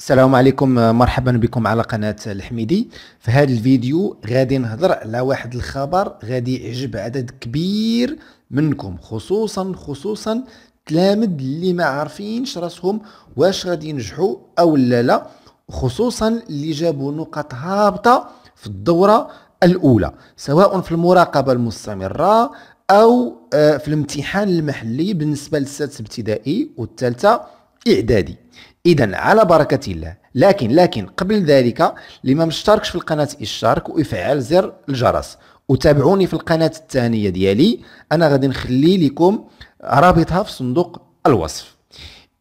السلام عليكم مرحبا بكم على قناة الحميدي في هذا الفيديو غادي نهضر على واحد الخبر غادي يعجب عدد كبير منكم خصوصا خصوصا تلامد اللي ما عارفينش راسهم واش غادي ينجحوا او لا لا خصوصا اللي جابوا نقط هابطة في الدورة الاولى سواء في المراقبة المستمرة او آه، في الامتحان المحلي بالنسبة للسادس ابتدائي والثالثة اعدادي اذا على بركه الله لكن لكن قبل ذلك اللي ما مشتركش في القناه اشترك وافعل زر الجرس وتابعوني في القناه الثانيه ديالي انا غادي نخلي لكم رابطها في صندوق الوصف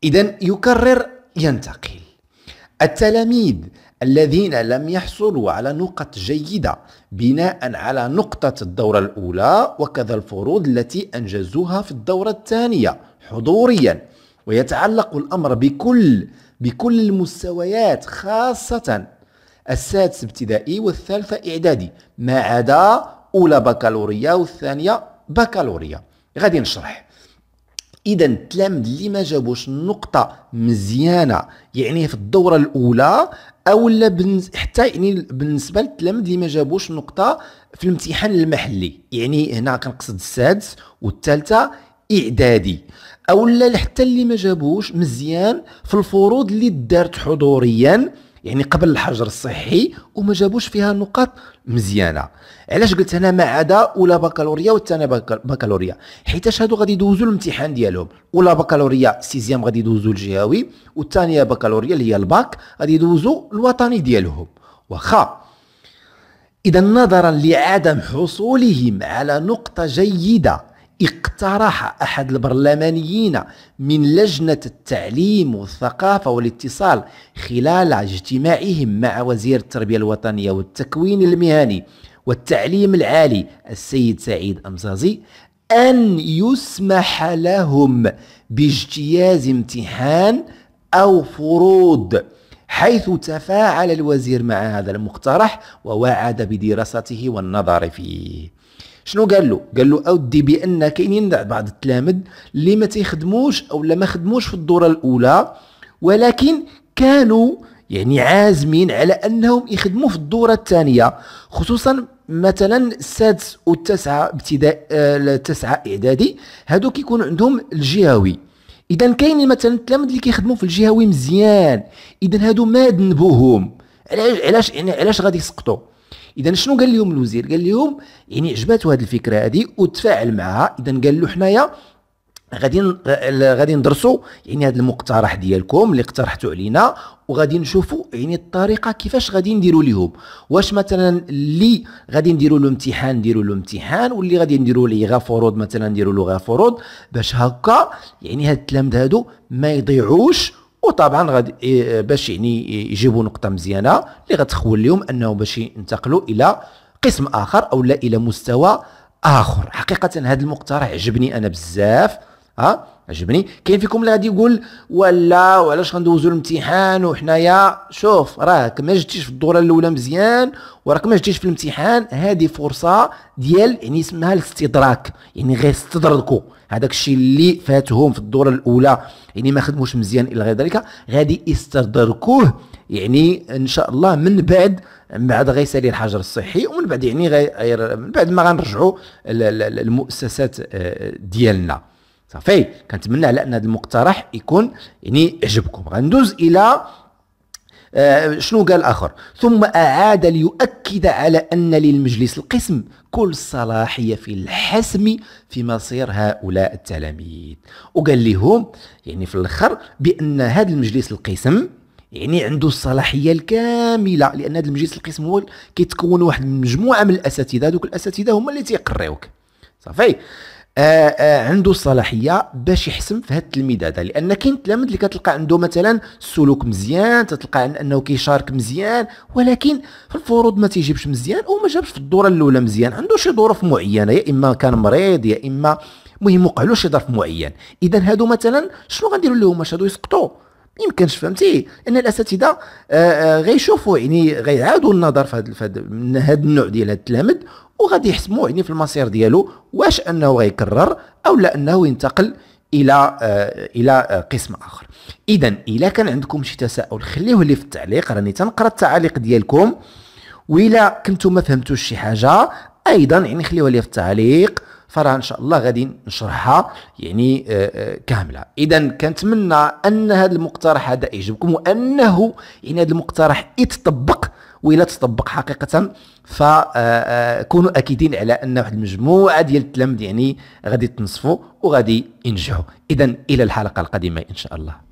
اذا يكرر ينتقل التلاميذ الذين لم يحصلوا على نقط جيدة بناء على نقطة الدورة الأولى وكذا الفروض التي أنجزوها في الدورة الثانية حضوريا ويتعلق الأمر بكل بكل المستويات خاصة السادس ابتدائي والثالثة إعدادي ما عدا أولى بكالوريا والثانية بكالوريا غادي نشرح اذا التلامد اللي ما جابوش النقطه مزيانه يعني في الدوره الاولى او لا بنز... حتى يعني بالنسبه للتلامد اللي ما جابوش نقطه في الامتحان المحلي يعني هنا كنقصد السادس والثالثه اعدادي او لا حتى اللي ما جابوش مزيان في الفروض اللي دارت حضوريا يعني قبل الحجر الصحي وما جابوش فيها نقاط مزيانه علاش قلت انا ما عدا ولا بكالوريا والثاني بكالوريا حيتاش هادو غادي يدوزوا الامتحان ديالهم ولا بكالوريا سيزيام غادي يدوزوا الجهوي والثانيه بكالوريا اللي هي الباك غادي يدوزوا الوطني ديالهم واخا اذا نظرا لعدم حصولهم على نقطه جيده اقترح أحد البرلمانيين من لجنة التعليم والثقافة والاتصال خلال اجتماعهم مع وزير التربية الوطنية والتكوين المهني والتعليم العالي السيد سعيد أمزازي أن يسمح لهم باجتياز امتحان أو فروض حيث تفاعل الوزير مع هذا المقترح ووعد بدراسته والنظر فيه شنو قال له قال له اودي بان كاينين بعض التلامذ اللي ما تيخدموش او لا ما خدموش في الدوره الاولى ولكن كانوا يعني عازمين على انهم يخدموا في الدوره الثانيه خصوصا مثلا السادس والتسعه ابتداء آه، التسعه اعدادي هادو كيكون عندهم الجهوي اذا كاين مثلا التلاميذ اللي كيخدموا في الجهوي مزيان اذا هادو ما ذنبوهم علاش علاش يعني علاش غادي يسقطوا اذا شنو قال لهم الوزير قال لهم يعني عجباته هذه الفكره هذه وتفاعل معها اذا قال له حنايا غادي غادي ندرسوا يعني هذا المقترح ديالكم اللي اقترحتوا علينا وغادي نشوفوا يعني الطريقه كيفاش غادي نديروا لهم واش مثلا اللي غادي نديروا له امتحان نديروا له امتحان واللي غادي نديروا له غا فروض مثلا نديروا له غا فروض باش هكا يعني هاد التلامذ هادو ما يضيعوش وطبعا غادي باش يعني يجيبوا نقطه مزيانه اللي غتخول لهم انهم باش ينتقلوا الى قسم اخر او لا الى مستوى اخر حقيقه هذا المقترح عجبني انا بزاف ها عجبني كاين فيكم اللي غادي يقول ولا وعلاش غندوزو الامتحان وحنايا شوف راك ما جيتيش في الدوره الاولى مزيان وراك ما جيتيش في الامتحان هذه فرصه ديال يعني اسمها الاستدراك يعني غير استدركوا هذاك الشيء اللي فاتهم في الدوره الاولى يعني ما خدموش مزيان الى غير ذلك غادي يستدركوه يعني ان شاء الله من بعد من بعد غيسالي الحجر الصحي ومن بعد يعني غير من بعد ما غنرجعوا المؤسسات آه، ديالنا صافي كنتمنى على ان هذا المقترح يكون يعني عجبكم غندوز الى آه شنو قال اخر ثم اعاد ليؤكد على ان للمجلس القسم كل الصلاحيه في الحسم في مصير هؤلاء التلاميذ وقال لهم يعني في الاخر بان هذا المجلس القسم يعني عنده الصلاحيه الكامله لان هذا المجلس القسم هو كيتكون واحد المجموعه من الاساتذه دوك الاساتذه هما اللي تيقريوك صافي آآ آه، آآ آه، عنده الصلاحيه باش يحسم في هذا التلميذ هذا لان كاين التلامذ اللي كتلقى عنده مثلا السلوك مزيان تتلقى عن انه كيشارك مزيان ولكن في الفروض ما تيجيبش مزيان او ما جابش في الدوره الاولى مزيان عنده شي ظروف معينه يا اما كان مريض يا اما المهم وقع له شي ظرف معين اذا هادو مثلا شنو غنديروا لهم هادو يسقطوا يمكنش فهمتي ان الاساتذه آه، غيشوفوا يعني غيعاودوا النظر في هذا النوع ديال التلامد التلامذ وغادي يحسموا يعني في المصير ديالو واش انه غيكرر او لا انه ينتقل الى آه الى آه، قسم اخر اذا الا كان عندكم شي تساؤل خليوه لي في التعليق راني تنقرا التعاليق ديالكم والا كنتو ما فهمتوش شي حاجه ايضا يعني خليوها لي في التعليق فراه ان شاء الله غادي نشرحها يعني آه، آه، كامله اذا كنتمنى ان هذا المقترح هذا يعجبكم وانه يعني هذا المقترح يتطبق وإلا تطبق حقيقة فكونوا آه، آه، أكيدين على أن واحد المجموعة ديال التلامذ يعني غادي تنصفوا وغادي ينجحوا إذا إلى الحلقة القادمة إن شاء الله